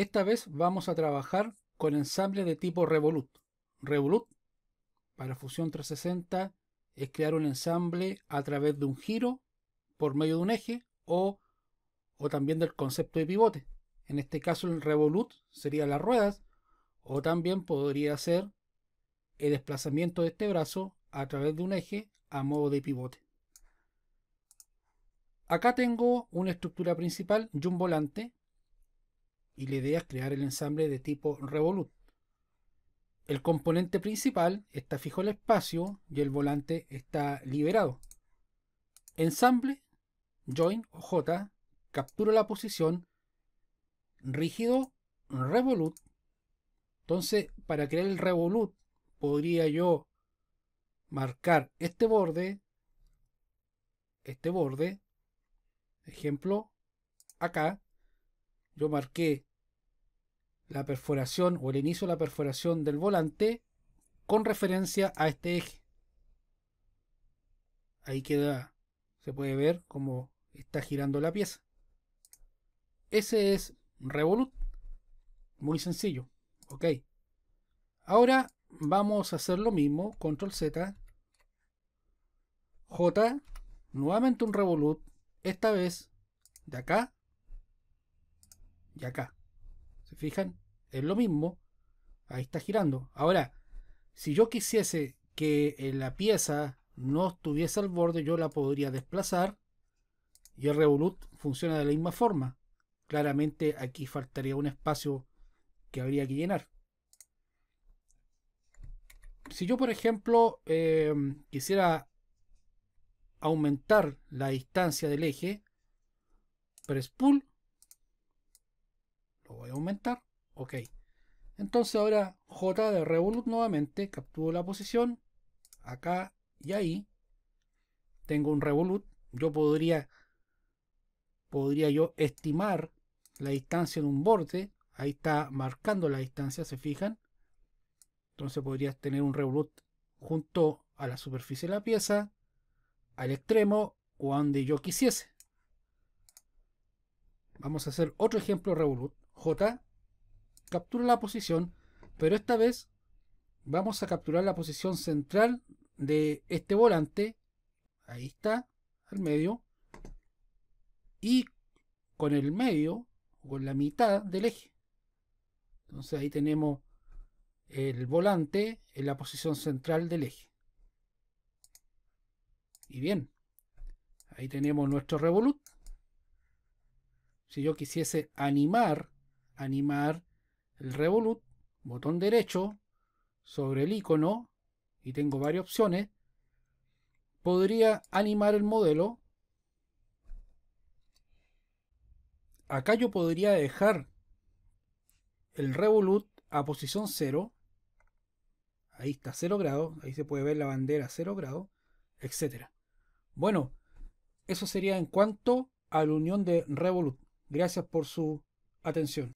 Esta vez vamos a trabajar con ensamble de tipo Revolut. Revolut para Fusión 360 es crear un ensamble a través de un giro por medio de un eje o, o también del concepto de pivote. En este caso el Revolut sería las ruedas o también podría ser el desplazamiento de este brazo a través de un eje a modo de pivote. Acá tengo una estructura principal y un volante y la idea es crear el ensamble de tipo Revolut. El componente principal está fijo el espacio y el volante está liberado. Ensamble, join o j, capturo la posición, rígido, revolut. Entonces, para crear el revolut, podría yo marcar este borde, este borde, ejemplo, acá, yo marqué la perforación o el inicio de la perforación del volante con referencia a este eje. Ahí queda, se puede ver cómo está girando la pieza. Ese es Revolut. Muy sencillo. Ok. Ahora vamos a hacer lo mismo. Control Z. J. Nuevamente un Revolut. Esta vez de acá y acá fijan? Es lo mismo. Ahí está girando. Ahora, si yo quisiese que eh, la pieza no estuviese al borde, yo la podría desplazar. Y el Revolut funciona de la misma forma. Claramente aquí faltaría un espacio que habría que llenar. Si yo, por ejemplo, em, quisiera aumentar la distancia del eje, press pull aumentar. Ok. Entonces ahora J de Revolut nuevamente capturó la posición. Acá y ahí. Tengo un Revolut. Yo podría, podría yo estimar la distancia en un borde. Ahí está marcando la distancia, se fijan. Entonces podrías tener un Revolut junto a la superficie de la pieza, al extremo o donde yo quisiese. Vamos a hacer otro ejemplo Revolut. J captura la posición, pero esta vez vamos a capturar la posición central de este volante. Ahí está, al medio. Y con el medio, con la mitad del eje. Entonces ahí tenemos el volante en la posición central del eje. Y bien, ahí tenemos nuestro revolut. Si yo quisiese animar animar el Revolut, botón derecho sobre el icono, y tengo varias opciones, podría animar el modelo. Acá yo podría dejar el Revolut a posición 0. Ahí está 0 grados, ahí se puede ver la bandera 0 grados, etc. Bueno, eso sería en cuanto a la unión de Revolut. Gracias por su atención.